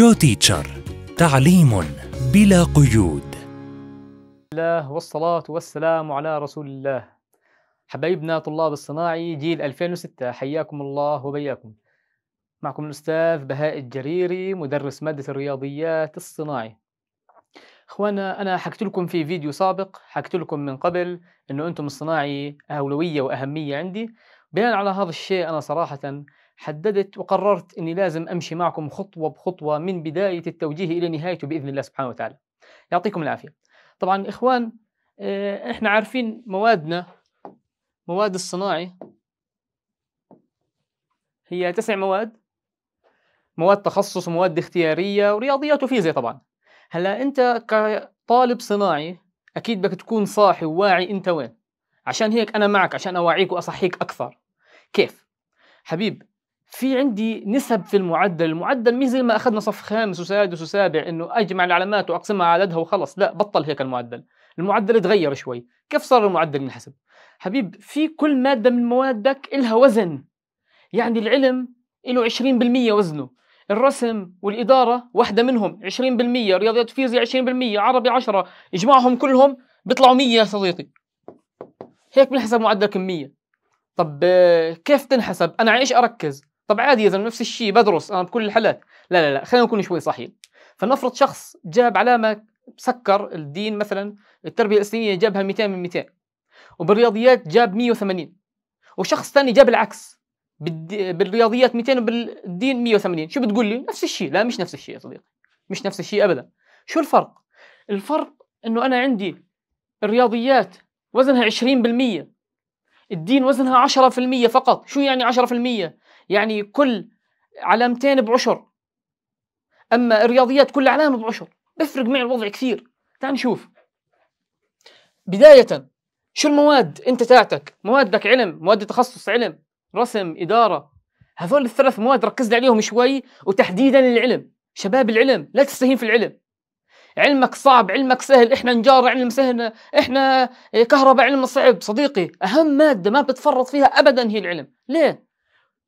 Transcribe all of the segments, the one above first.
جو تيتشر تعليم بلا قيود الله والصلاة والسلام على رسول الله حبايبنا طلاب الصناعي جيل 2006 حياكم الله وبياكم معكم الأستاذ بهاء الجريري مدرس مادة الرياضيات الصناعي اخوانا انا حكيت لكم في فيديو سابق حكيت لكم من قبل انه انتم الصناعي اولويه واهميه عندي بناء على هذا الشيء انا صراحه حددت وقررت اني لازم امشي معكم خطوه بخطوه من بدايه التوجيه الى نهايته باذن الله سبحانه وتعالى. يعطيكم العافيه. طبعا اخوان آه، احنا عارفين موادنا مواد الصناعي هي تسع مواد مواد تخصص ومواد اختياريه ورياضيات وفيزياء طبعا. هلا انت كطالب صناعي اكيد بدك تكون صاحي وواعي انت وين؟ عشان هيك انا معك عشان اوعيك واصحيك اكثر. كيف؟ حبيب في عندي نسب في المعدل المعدل مش زي ما اخذنا صف خامس وسادس وسابع انه اجمع العلامات واقسمها على عددها وخلص لا بطل هيك المعدل المعدل تغير شوي كيف صار المعدل ينحسب حبيب في كل مادة من موادك إلها وزن يعني العلم له 20% وزنه الرسم والإدارة واحدة منهم 20% رياضيات فيزياء 20% عربي 10 اجمعهم كلهم بيطلعوا 100 يا صديقي هيك بنحسب معدل كمية طب آه، كيف تنحسب أنا على إيش أركز طب عادي يا زلمه نفس الشيء بدرس انا آه، بكل الحالات لا لا لا خلينا نكون شوي صحيح فلنفرض شخص جاب علامه سكر الدين مثلا التربيه الاسلاميه جابها 200 من 200 وبالرياضيات جاب 180 وشخص ثاني جاب العكس بالرياضيات 200 وبالدين 180 شو بتقول لي نفس الشيء لا مش نفس الشيء يا صديقي مش نفس الشيء ابدا شو الفرق الفرق انه انا عندي الرياضيات وزنها 20% الدين وزنها 10% فقط شو يعني 10% يعني كل علامتين بعشر اما الرياضيات كل علامه بعشر بفرق معي الوضع كثير تعال نشوف بدايه شو المواد انت تاعتك موادك علم مواد تخصص علم رسم اداره هذول الثلاث مواد ركز عليهم شوي وتحديدا العلم شباب العلم لا تستهين في العلم علمك صعب علمك سهل احنا نجار علم سهل احنا كهرباء علم صعب صديقي اهم ماده ما بتفرط فيها ابدا هي العلم ليه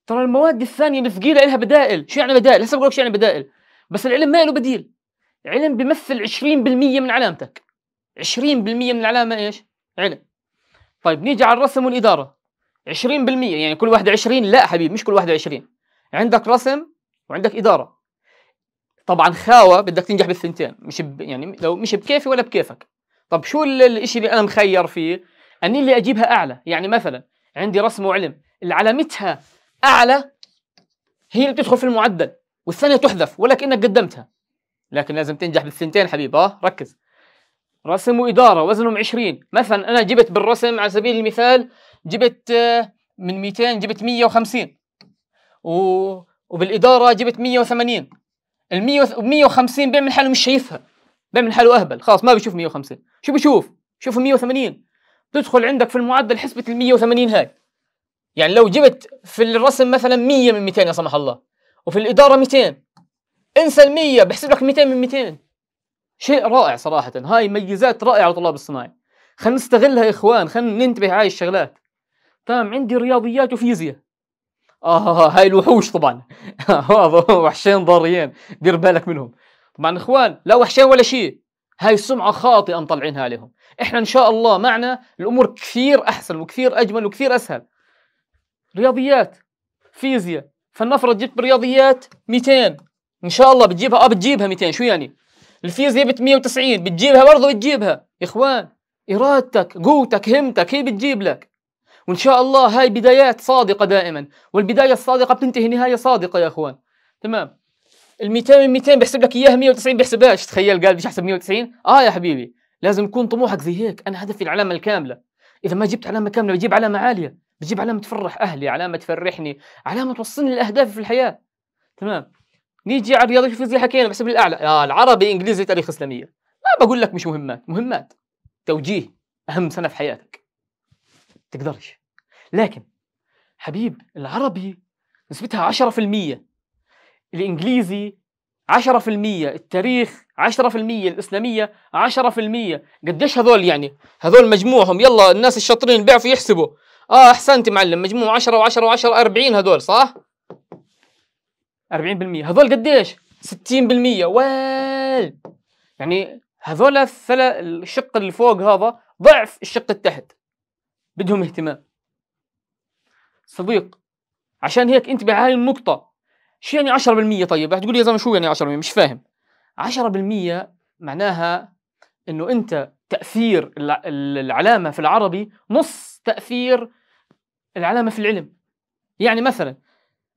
ترى المواد الثانيه اللي ثقيله لها بدائل شو يعني بدائل هسه بقول لك شو يعني بدائل بس العلم ما له بديل علم بيمثل 20% من علامتك 20% من العلامه ايش علم طيب نيجي على الرسم والاداره 20% يعني كل واحده 20 لا حبيبي مش كل واحده 20 عندك رسم وعندك اداره طبعا خاوه بدك تنجح بالثنتين مش ب... يعني لو مش بكيفي ولا بكيفك طب شو الشيء اللي انا مخير فيه اني اللي اجيبها اعلى يعني مثلا عندي رسم وعلم اللي علامتها اعلى هي اللي بتدخل في المعدل والثانيه تحذف ولك انك قدمتها لكن لازم تنجح بالثنتين حبيبي اه ركز رسم واداره وزنهم 20 مثلا انا جبت بالرسم على سبيل المثال جبت آه، من 200 جبت 150 و... وبالاداره جبت 180 ال 150 بيعمل حاله مش شايفها بيعمل حاله اهبل خلاص ما بيشوف 150 شو بيشوف شوف 180 تدخل عندك في المعدل حسبه ال 180 هاي يعني لو جبت في الرسم مثلا 100 من 200 لا سمح الله وفي الاداره 200 انسى ال 100 بحسب لك 200 من 200 شيء رائع صراحه هاي ميزات رائعه لطلاب الصناعي خلينا نستغلها يا اخوان خلينا ننتبه هاي الشغلات تمام عندي رياضيات وفيزياء اه هاي الوحوش طبعا وحشين ضاريين دير بالك منهم طبعا اخوان لا وحشين ولا شيء هاي سمعة خاطئة مطلعينها عليهم احنا ان شاء الله معنا الامور كثير احسن وكثير اجمل وكثير اسهل رياضيات فيزياء فلنفرض جبت بالرياضيات 200 ان شاء الله بتجيبها اه بتجيبها 200 شو يعني الفيزياء ب 190 بتجيبها برضه بتجيبها يا اخوان ارادتك قوتك همتك هي بتجيب لك وان شاء الله هاي بدايات صادقه دائما والبدايه الصادقه بتنتهي نهايه صادقه يا اخوان تمام ال 200 من 200 بحسب لك اياها 190 بحسبهاش تخيل قال مش احسب 190 اه يا حبيبي لازم يكون طموحك زي هيك انا هدفي العلامه الكامله اذا ما جبت علامه كامله بجيب علامه عاليه بتجيب علامة تفرح أهلي علامة تفرحني علامة توصلني لأهدافي في الحياة تمام نيجي على الرياضة شوف زي حكينا بحسب الأعلى آه العربي إنجليزي تاريخ إسلامية ما بقول لك مش مهمات مهمات توجيه أهم سنة في حياتك تقدرش لكن حبيب العربي نسبتها 10% الإنجليزي 10% التاريخ 10% الإسلامية 10% قديش هذول يعني هذول مجموعهم يلا الناس الشاطرين بيعرفوا يحسبوا اه احسنت معلم مجموع 10 و10 و10 40 هذول صح 40% هذول قديش 60% ويل يعني هذول الثلاث الشق اللي فوق هذا ضعف الشق اللي تحت بدهم اهتمام صديق عشان هيك انت بهاي النقطة شو يعني 10% طيب هتقول لي يا زلمة شو يعني 10% مش فاهم 10% معناها انه انت تأثير العلامة في العربي نص تأثير العلامة في العلم يعني مثلا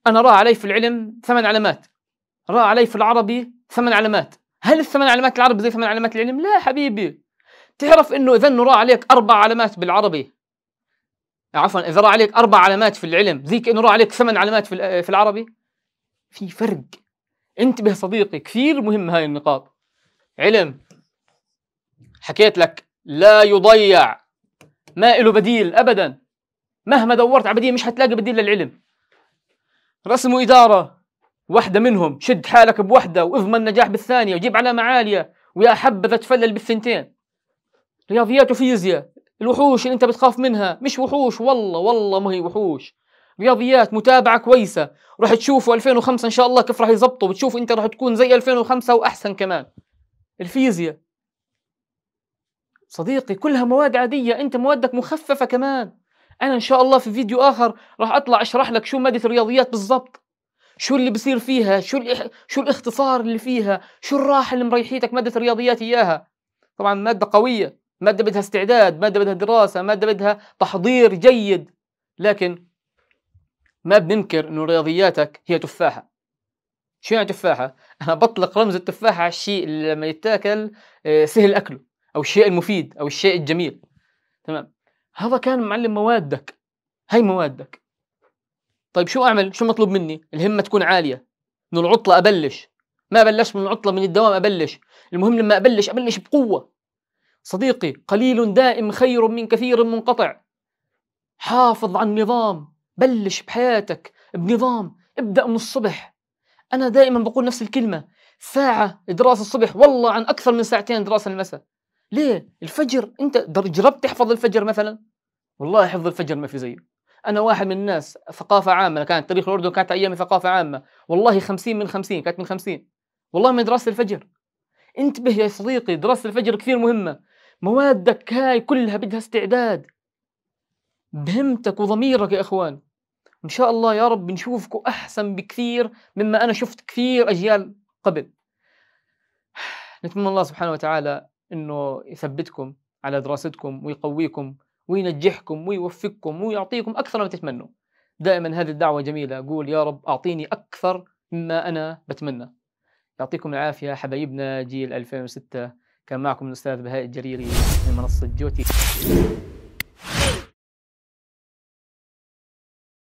أنا رأى علي في العلم ثمان علامات رأى علي في العربي ثمان علامات هل الثمان علامات العربي زي ثمان علامات العلم؟ لا حبيبي تعرف انه اذا نرى عليك اربع علامات بالعربي عفوا اذا رأى عليك اربع علامات في العلم زي انه رأى عليك ثمان علامات في, في العربي في فرق انتبه صديقي كثير مهم هاي النقاط علم حكيت لك لا يضيع ما له بديل ابدا مهما دورت على بديل مش حتلاقي بديل للعلم رسم وإدارة واحدة منهم شد حالك بوحدة واضمن نجاح بالثانية وجيب علامة عالية ويا حبذا تفلل بالثنتين رياضيات وفيزياء الوحوش اللي انت بتخاف منها مش وحوش والله والله ما هي وحوش رياضيات متابعة كويسة راح تشوفوا 2005 إن شاء الله كيف راح يزبطوا بتشوف أنت راح تكون زي 2005 وأحسن كمان الفيزياء صديقي كلها مواد عادية أنت موادك مخففة كمان انا ان شاء الله في فيديو اخر راح اطلع اشرح لك شو ماده الرياضيات بالضبط شو اللي بصير فيها شو الإح... شو الاختصار اللي فيها شو الراحه اللي مريحيتك ماده الرياضيات اياها طبعا ماده قويه ماده بدها استعداد ماده بدها دراسه ماده بدها تحضير جيد لكن ما بننكر انه رياضياتك هي تفاحه شو يعني تفاحه انا بطلق رمز التفاحه على الشيء اللي لما يتاكل آه، سهل اكله او الشيء المفيد او الشيء الجميل تمام هذا كان معلم موادك هي موادك طيب شو اعمل شو مطلوب مني الهمه تكون عاليه من العطله ابلش ما بلشت من العطله من الدوام ابلش المهم لما ابلش ابلش بقوه صديقي قليل دائم خير من كثير منقطع حافظ على النظام بلش بحياتك بنظام ابدا من الصبح انا دائما بقول نفس الكلمه ساعه دراسه الصبح والله عن اكثر من ساعتين دراسه المساء ليه الفجر انت جربت تحفظ الفجر مثلا والله حفظ الفجر ما في زيه انا واحد من الناس ثقافه عامه كانت تاريخ الاردن كانت ايامي ثقافه عامه والله 50 من 50 كانت من 50 والله من دراسه الفجر انتبه يا صديقي دراسه الفجر كثير مهمه موادك هاي كلها بدها استعداد بهمتك وضميرك يا اخوان ان شاء الله يا رب نشوفكم احسن بكثير مما انا شفت كثير اجيال قبل نتمنى الله سبحانه وتعالى انه يثبتكم على دراستكم ويقويكم وينجحكم ويوفقكم ويعطيكم اكثر ما تتمنوا دائما هذه الدعوه جميله اقول يا رب اعطيني اكثر مما انا بتمنى يعطيكم العافيه حبايبنا جيل 2006 كان معكم الاستاذ بهاء الجريري من منصه جوتي